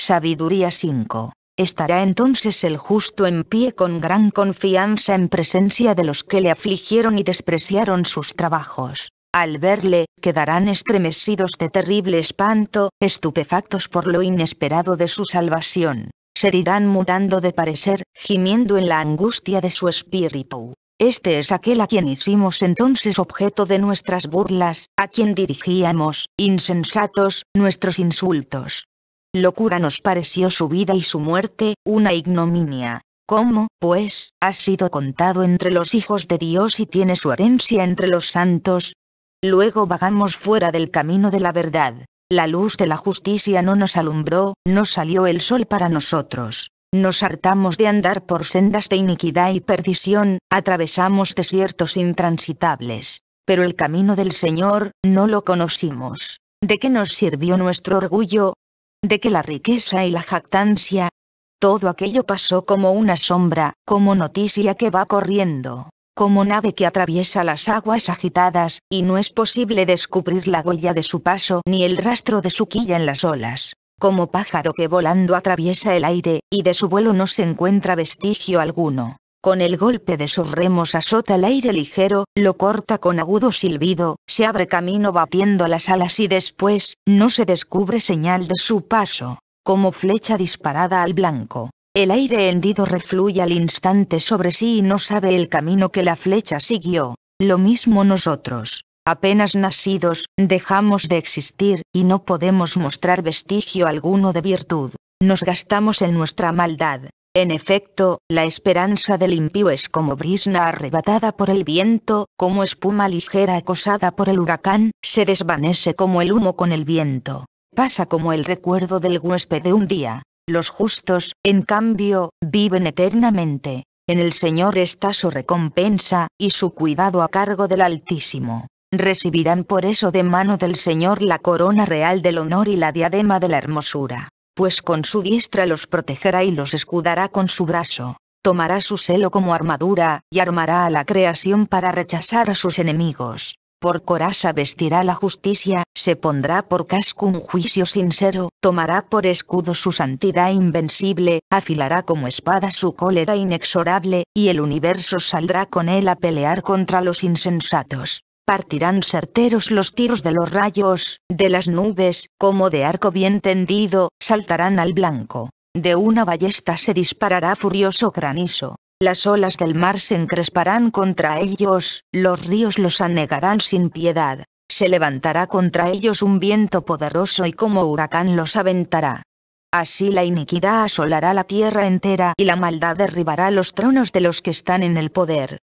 Sabiduría 5. Estará entonces el justo en pie con gran confianza en presencia de los que le afligieron y despreciaron sus trabajos. Al verle, quedarán estremecidos de terrible espanto, estupefactos por lo inesperado de su salvación. Se dirán mudando de parecer, gimiendo en la angustia de su espíritu. Este es aquel a quien hicimos entonces objeto de nuestras burlas, a quien dirigíamos, insensatos, nuestros insultos. Locura nos pareció su vida y su muerte, una ignominia. ¿Cómo, pues, ha sido contado entre los hijos de Dios y tiene su herencia entre los santos? Luego vagamos fuera del camino de la verdad. La luz de la justicia no nos alumbró, no salió el sol para nosotros. Nos hartamos de andar por sendas de iniquidad y perdición, atravesamos desiertos intransitables. Pero el camino del Señor, no lo conocimos. ¿De qué nos sirvió nuestro orgullo? de que la riqueza y la jactancia, todo aquello pasó como una sombra, como noticia que va corriendo, como nave que atraviesa las aguas agitadas, y no es posible descubrir la huella de su paso ni el rastro de su quilla en las olas, como pájaro que volando atraviesa el aire, y de su vuelo no se encuentra vestigio alguno. Con el golpe de sus remos azota el aire ligero, lo corta con agudo silbido, se abre camino batiendo las alas y después, no se descubre señal de su paso, como flecha disparada al blanco. El aire hendido refluye al instante sobre sí y no sabe el camino que la flecha siguió. Lo mismo nosotros, apenas nacidos, dejamos de existir, y no podemos mostrar vestigio alguno de virtud. Nos gastamos en nuestra maldad, en efecto, la esperanza del impío es como brisna arrebatada por el viento, como espuma ligera acosada por el huracán, se desvanece como el humo con el viento. Pasa como el recuerdo del huésped de un día. Los justos, en cambio, viven eternamente. En el Señor está su recompensa, y su cuidado a cargo del Altísimo. Recibirán por eso de mano del Señor la corona real del honor y la diadema de la hermosura pues con su diestra los protegerá y los escudará con su brazo. Tomará su celo como armadura, y armará a la creación para rechazar a sus enemigos. Por coraza vestirá la justicia, se pondrá por casco un juicio sincero, tomará por escudo su santidad invencible, afilará como espada su cólera inexorable, y el universo saldrá con él a pelear contra los insensatos partirán certeros los tiros de los rayos, de las nubes, como de arco bien tendido, saltarán al blanco. De una ballesta se disparará furioso granizo. Las olas del mar se encresparán contra ellos, los ríos los anegarán sin piedad. Se levantará contra ellos un viento poderoso y como huracán los aventará. Así la iniquidad asolará la tierra entera y la maldad derribará los tronos de los que están en el poder.